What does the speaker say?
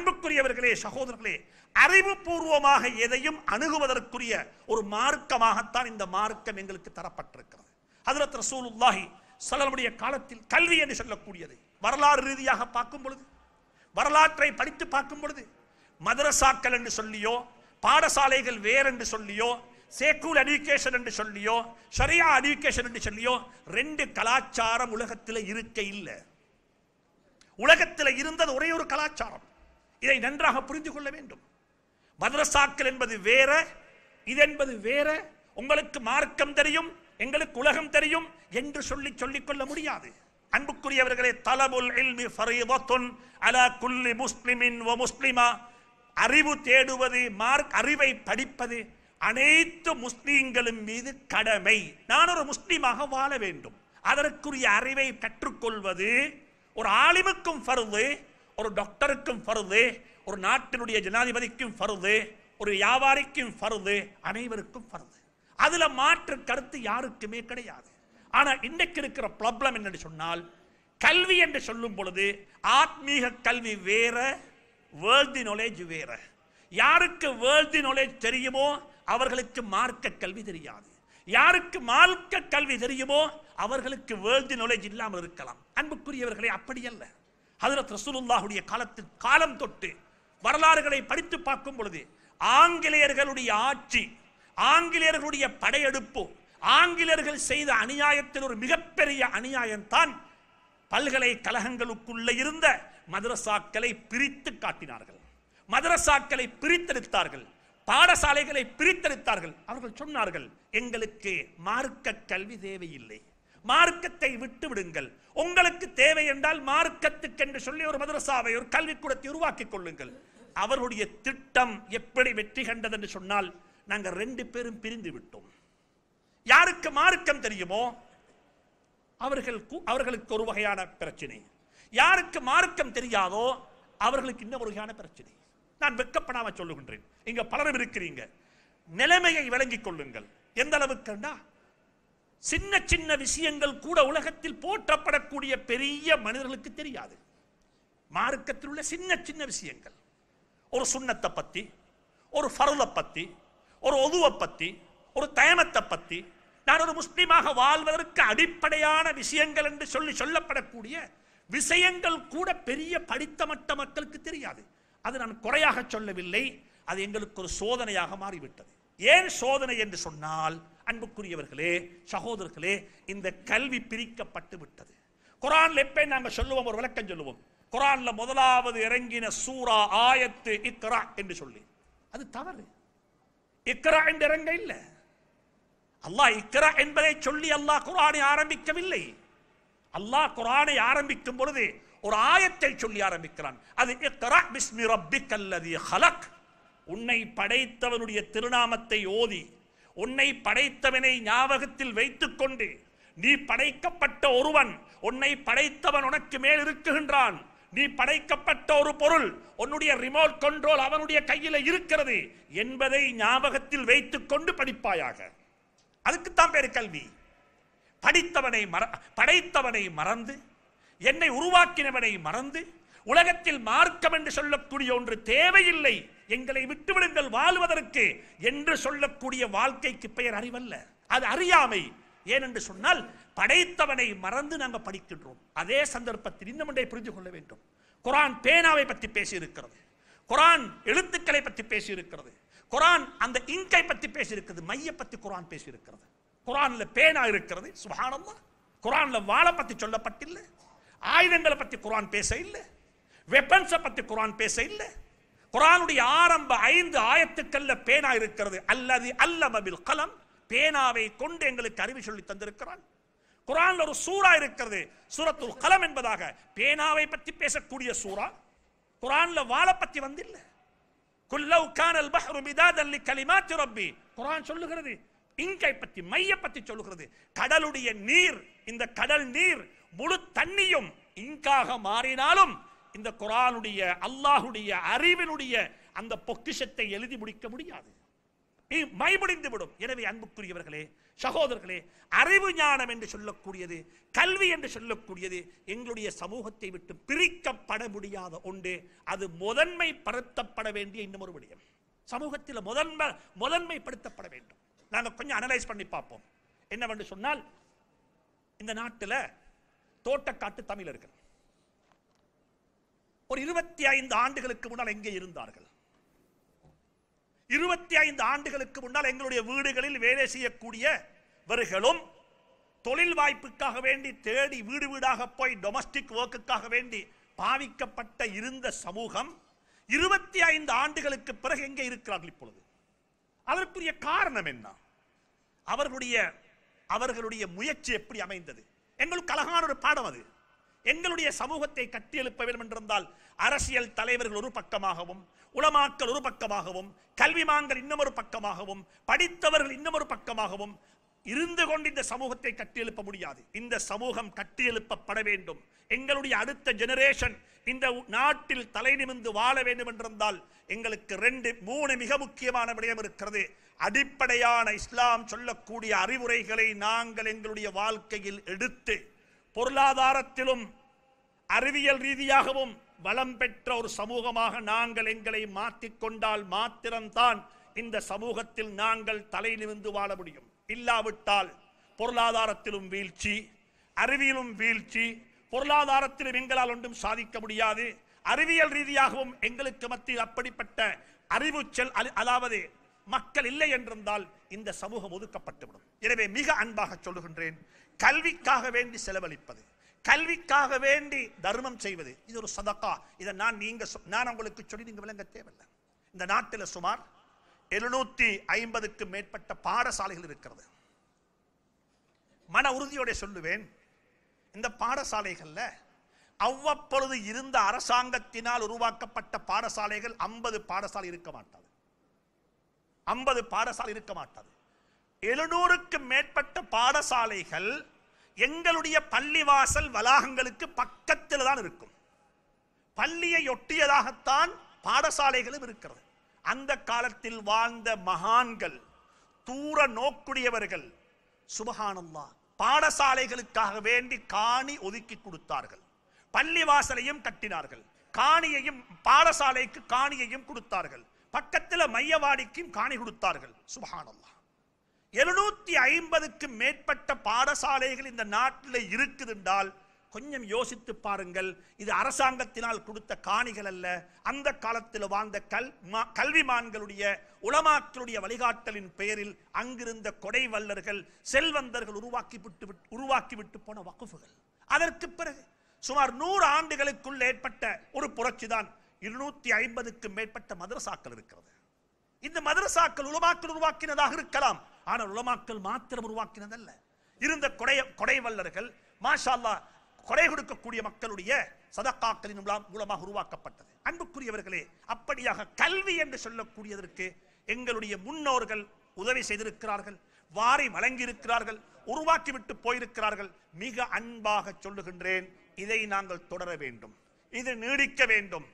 அன்புக்குரியவர்களே சகோதரர்களே அறிவுபூர்வமாக எதையும் அணுகுவதற்குரிய ஒரு மார்க்கமாகத்தான் இந்த மார்க்கம் எங்களுக்கு தரப்பட்டிருக்கிறது ஹதரத் ரசூலுல்லாஹி சலனுடைய காலத்தில் கல்வி என்று சொல்லக்கூடியது வரலாறு ரீதியாக பார்க்கும் பொழுது வரலாற்றை படித்து பார்க்கும் பொழுது மதரசாக்கள் என்று சொல்லியோ பாடசாலைகள் என்று சொல்லியோ சேக்கூல் எஜுகேஷன் என்று சொல்லியோ சரியா எஜுகேஷன் என்று சொல்லியோ ரெண்டு கலாச்சாரம் உலகத்தில் இருக்க இல்லை உலகத்தில் இருந்தது ஒரே ஒரு கலாச்சாரம் இதை நன்றாக புரிந்து கொள்ள வேண்டும் மதரசாக்கள் என்பது வேற இது என்பது வேற உங்களுக்கு மார்க்கம் தெரியும் எங்களுக்கு உலகம் தெரியும் என்று சொல்லி கொள்ள முடியாது அன்புக்குரியவர்களே தலபுல் இல்மி ஃபரீதத்துன் அலா குல்லி முஸ்லிமின் ஓ முஸ்லிமா அறிவு தேடுவது மார்க் அறிவை படிப்பது அனைத்து முஸ்லீம்களும் மீது கடமை நான் ஒரு முஸ்லீமாக வாழ வேண்டும் அதற்குரிய அறிவை கற்றுக்கொள்வது ஒரு ஆலிமுக்கும் ஃபருது ஒரு டாக்டருக்கும் ஃபருது ஒரு நாட்டினுடைய ஜனாதிபதிக்கும் ஃபருது ஒரு வியாபாரிக்கும் ஃபருது அனைவருக்கும் ஃபருது அதுல மாற்று கருத்து யாருக்குமே கிடையாது ஆனா இன்னைக்கு இருக்கிற ப்ராப்ளம் என்னன்னு சொன்னால் கல்வி என்று சொல்லும் பொழுது ஆத்மீக கல்வி வேற வேர்ல்தி நாலேஜ் வேற யாருக்கு வேர்ல்தி நாலேஜ் தெரியுமோ அவர்களுக்கு மார்க்க கல்வி தெரியாது யாருக்கு மார்க்க கல்வி தெரியுமோ அவர்களுக்கு வேர்ல்தி நாலேஜ் இல்லாமல் இருக்கலாம் அன்புக்குரியவர்களே அப்படி அல்ல ஹதரத் ரசூலுல்லாஹுடைய காலத்தில் காலம் தொட்டு வரலாறுகளை படித்து பார்க்கும் பொழுது ஆங்கிலேயர்களுடைய ஆட்சி ஆங்கிலேயர்களுடைய படையெடுப்பு ஆங்கிலேயர்கள் செய்த அநியாயத்தில் ஒரு மிகப்பெரிய அநியாயம்தான் பல்கலைக்கழகங்களுக்குள்ளே இருந்த மதரசாக்களை பிரித்து காட்டினார்கள் மதரசாக்களை பிரித்தெடுத்தார்கள் பாடசாலைகளை பிரித்தெடுத்தார்கள் அவர்கள் சொன்னார்கள் எங்களுக்கு மார்க்க கல்வி தேவையில்லை மார்க்கத்தை விட்டு விடுங்கள் உங்களுக்கு தேவை என்றால் மார்க்கத்துக்கென்று சொல்லி ஒரு மதரசாவை ஒரு கல்விக்கூடத்தை உருவாக்கி கொள்ளுங்கள் அவருடைய திட்டம் எப்படி வெற்றி கண்டது என்று சொன்னால் நாங்கள் ரெண்டு பேரும் பிரிந்து விட்டோம் யாருக்கு மார்க்கம் தெரியுமோ அவர்கள் அவர்களுக்கு ஒரு வகையான பிரச்சனை யாருக்கு மார்க்கம் தெரியாதோ அவர்களுக்கு இன்னும் ஒரு வகையான பிரச்சனை நான் வெக்கப்படாமல் சொல்லுகின்றேன் இங்க பலரும் இருக்கிறீங்க நிலைமையை விளங்கிக் கொள்ளுங்கள் எந்த அளவுக்குண்டா சின்ன சின்ன விஷயங்கள் கூட உலகத்தில் போற்றப்படக்கூடிய பெரிய மனிதர்களுக்கு தெரியாது மார்க்கத்தில் உள்ள சின்ன சின்ன விஷயங்கள் ஒரு சுண்ணத்தை பற்றி ஒரு ஃபரலை பற்றி ஒரு ஒதுவை பற்றி ஒரு தயமத்தை பற்றி நான் ஒரு முஸ்லீமாக வாழ்வதற்கு அடிப்படையான விஷயங்கள் என்று சொல்லி சொல்லப்படக்கூடிய விஷயங்கள் கூட பெரிய படித்த மட்ட மக்களுக்கு தெரியாது அது நான் குறையாக சொல்லவில்லை அது எங்களுக்கு ஒரு சோதனையாக மாறிவிட்டது ஏன் சோதனை என்று சொன்னால் அன்புக்குரியவர்களே சகோதரர்களே இந்த கல்வி பிரிக்கப்பட்டு விட்டது குரான்ல எப்பே நாங்கள் சொல்லுவோம் ஒரு விளக்கம் சொல்லுவோம் குரான்ல முதலாவது இறங்கின சூரா ஆயத்து இக்ரா என்று சொல்லி அது தவறு இக்ரா என்று இறங்க இல்லை அல்லாஹ் இக்ரா என்பதை சொல்லி அல்லாஹ் குரானை ஆரம்பிக்கவில்லை அல்லாஹ் குரானை ஆரம்பிக்கும் பொழுது ஒரு ஆயத்தை சொல்லி ஆரம்பிக்கிறான் அது இக்ரா பிஸ்மி ரப்பிக்கல்லதி ஹலக் உன்னை படைத்தவனுடைய திருநாமத்தை ஓதி உன்னை படைத்தவனை ஞாபகத்தில் வைத்துக்கொண்டு நீ படைக்கப்பட்ட ஒருவன் உன்னை படைத்தவன் உனக்கு மேல் இருக்குகின்றான் நீ படைக்கப்பட்ட ஒரு பொருள் உன்னுடைய ரிமோட் கண்ட்ரோல் அவனுடைய கையில் இருக்கிறது என்பதை ஞாபகத்தில் வைத்துக்கொண்டு படிப்பாயாக அதுக்குத்தான் பேர் கல்வி படித்தவனை மற படைத்தவனை மறந்து என்னை உருவாக்கினவனை மறந்து உலகத்தில் மார்க்கம் என்று சொல்லக்கூடிய ஒன்று தேவையில்லை எங்களை விடுங்கள் வாழ்வதற்கு என்று சொல்லக்கூடிய வாழ்க்கைக்கு பெயர் அறிவல்ல அது அறியாமை ஏனென்று சொன்னால் படைத்தவனை மறந்து நாங்கள் படிக்கின்றோம் அதே சந்தர்ப்பத்தில் இந்த ஒன்றை புரிந்து கொள்ள வேண்டும் குரான் பேனாவை பற்றி பேசியிருக்கிறது குரான் எழுத்துக்களை பற்றி பேசியிருக்கிறது குரான் அந்த இங்கை பற்றி பேசியிருக்கிறது மைய பற்றி குரான் பேசியிருக்கிறது குரான்ல பேனா இருக்கிறது சுகானம்மா குரான்ல வாழை பற்றி சொல்லப்பட்டில்லை ஆயுதங்களை பற்றி குரான் பேச இல்லை வெப்பன்ஸை பற்றி குரான் பேச இல்லை குரானுடைய ஆரம்ப ஐந்து ஆயத்துக்கள்ல பேனா இருக்கிறது அல்லது அல்லமபில் கலம் பேனாவை கொண்டு எங்களுக்கு அறிவு சொல்லி தந்திருக்கிறான் குரான் ஒரு சூறா இருக்கிறது சூரத்து கலம் என்பதாக பேனாவை பற்றி பேசக்கூடிய சூறா குரான்ல வாழ பற்றி வந்தில்லை குல்லவு கானல் பஹ்ரு மிதாதல்லி கலிமாத்து ரப்பி குரான் சொல்லுகிறது இங்கை பற்றி மைய பற்றி சொல்லுகிறது கடலுடைய நீர் இந்த கடல் நீர் முழு தண்ணியும் இங்காக மாறினாலும் இந்த குரானுடைய அல்லாஹுடைய அறிவினுடைய அந்த பொக்கிஷத்தை எழுதி முடிக்க முடியாது மைமுடிந்து விடும் எனவே அன்புக்குரியவர்களே சகோதரர்களே அறிவு ஞானம் என்று சொல்லக்கூடியது கல்வி என்று சொல்லக்கூடியது எங்களுடைய சமூகத்தை விட்டு பிரிக்கப்பட முடியாத ஒன்று அது முதன்மைப்படுத்தப்பட வேண்டிய இன்னொரு ஒரு விடயம் சமூகத்தில் முதன்மை முதன்மைப்படுத்தப்பட வேண்டும் நாங்கள் கொஞ்சம் அனலைஸ் பண்ணி பார்ப்போம் என்னவென்று சொன்னால் இந்த நாட்டில் தோட்டக்காட்டு தமிழ் இருக்கிறது ஒரு இருபத்தி ஐந்து ஆண்டுகளுக்கு முன்னால் எங்கே இருந்தார்கள் இருபத்தி ஐந்து ஆண்டுகளுக்கு முன்னால் எங்களுடைய வீடுகளில் வேலை செய்யக்கூடியவர்களும் தொழில் வாய்ப்புக்காக வேண்டி தேடி வீடு வீடாக போய் டொமஸ்டிக் ஒர்க்குக்காக வேண்டி பாவிக்கப்பட்ட இருந்த சமூகம் இருபத்தி ஐந்து ஆண்டுகளுக்கு பிறகு எங்கே இருக்கிறார்கள் இப்பொழுது அதற்குரிய காரணம் என்ன அவர்களுடைய அவர்களுடைய முயற்சி எப்படி அமைந்தது எங்களுக்கு அழகான ஒரு பாடம் அது எங்களுடைய சமூகத்தை கட்டியெழுப்ப வேண்டும் என்றிருந்தால் அரசியல் தலைவர்கள் ஒரு பக்கமாகவும் உளமாக்கல் ஒரு பக்கமாகவும் கல்விமான்கள் இன்னமொரு பக்கமாகவும் படித்தவர்கள் இன்னமொரு பக்கமாகவும் இருந்து கொண்டு இந்த சமூகத்தை கட்டியெழுப்ப முடியாது இந்த சமூகம் கட்டியெழுப்பப்பட வேண்டும் எங்களுடைய அடுத்த ஜெனரேஷன் இந்த நாட்டில் தலை நிமிந்து வாழ வேண்டும் என்றிருந்தால் எங்களுக்கு ரெண்டு மூணு மிக முக்கியமான விடயம் இருக்கிறது அடிப்படையான இஸ்லாம் சொல்லக்கூடிய அறிவுரைகளை நாங்கள் எங்களுடைய வாழ்க்கையில் எடுத்து பொருளாதாரத்திலும் அறிவியல் ரீதியாகவும் வளம் பெற்ற ஒரு சமூகமாக நாங்கள் எங்களை மாற்றிக்கொண்டால் மாத்திரம்தான் இந்த சமூகத்தில் நாங்கள் தலை நிமிந்து வாழ முடியும் இல்லாவிட்டால் பொருளாதாரத்திலும் வீழ்ச்சி அறிவியலும் வீழ்ச்சி பொருளாதாரத்திலும் எங்களால் ஒன்றும் சாதிக்க முடியாது அறிவியல் ரீதியாகவும் எங்களுக்கு மத்தியில் அப்படிப்பட்ட அறிவு செல் அதாவது மக்கள் இல்லை என்றிருந்தால் இந்த சமூகம் ஒதுக்கப்பட்டுவிடும் எனவே மிக அன்பாக சொல்லுகின்றேன் கல்விக்காக வேண்டி செலவழிப்பது கல்விக்காக வேண்டி தர்மம் செய்வது இது ஒரு சதக்கா இதை நான் நீங்க நான் உங்களுக்கு சொல்லி நீங்க விளங்க தேவையில்லை இந்த நாட்டில் சுமார் எழுநூத்தி ஐம்பதுக்கு மேற்பட்ட பாடசாலைகள் இருக்கிறது மன உறுதியோட சொல்லுவேன் இந்த பாடசாலைகள்ல அவ்வப்பொழுது இருந்த அரசாங்கத்தினால் உருவாக்கப்பட்ட பாடசாலைகள் ஐம்பது பாடசாலை இருக்க மாட்டாது ஐம்பது பாடசாலை இருக்க மாட்டாது எழுநூறுக்கு மேற்பட்ட பாடசாலைகள் எங்களுடைய பள்ளிவாசல் வளாகங்களுக்கு பக்கத்தில் தான் இருக்கும் பள்ளியை ஒட்டியதாகத்தான் பாடசாலைகளும் இருக்கிறது அந்த காலத்தில் வாழ்ந்த மகான்கள் தூர நோக்குடையவர்கள் சுபகானந்தா பாடசாலைகளுக்காக வேண்டி காணி ஒதுக்கி கொடுத்தார்கள் பள்ளிவாசலையும் கட்டினார்கள் காணியையும் பாடசாலைக்கு காணியையும் கொடுத்தார்கள் பக்கத்தில் மையவாடிக்கும் காணி கொடுத்தார்கள் சுபஹானல்லா எழுநூத்தி ஐம்பதுக்கு மேற்பட்ட பாடசாலைகள் இந்த நாட்டில் இருக்குதுண்டால் கொஞ்சம் யோசித்து பாருங்கள் இது அரசாங்கத்தினால் கொடுத்த காணிகள் அல்ல அந்த காலத்தில் வாழ்ந்த கல் கல்விமான்களுடைய உளமாக்களுடைய வழிகாட்டலின் பெயரில் அங்கிருந்த கொடை வல்லர்கள் செல்வந்தர்கள் உருவாக்கி விட்டு உருவாக்கி விட்டு போன வகுப்புகள் அதற்கு பிறகு சுமார் நூறு ஆண்டுகளுக்குள் ஏற்பட்ட ஒரு புரட்சிதான் இருநூத்தி ஐம்பதுக்கு மேற்பட்ட மதரசாக்கள் இருக்கிறது இந்த மதரசாக்கள் உலமாக்கள் உருவாக்கினதாக இருக்கலாம் ஆனால் உலமாக்கள் மாத்திரம் உருவாக்கினதல்ல இருந்த கொடை கொடைவல்லர்கள் மாஷால்லா கொடை கொடுக்கக்கூடிய மக்களுடைய சதக்காக்களின் மூலமாக உருவாக்கப்பட்டது அன்புக்குரியவர்களே அப்படியாக கல்வி என்று சொல்லக்கூடியதற்கு எங்களுடைய முன்னோர்கள் உதவி செய்திருக்கிறார்கள் வாரி வழங்கியிருக்கிறார்கள் உருவாக்கிவிட்டு போயிருக்கிறார்கள் மிக அன்பாக சொல்லுகின்றேன் இதை நாங்கள் தொடர வேண்டும் இது நீடிக்க வேண்டும்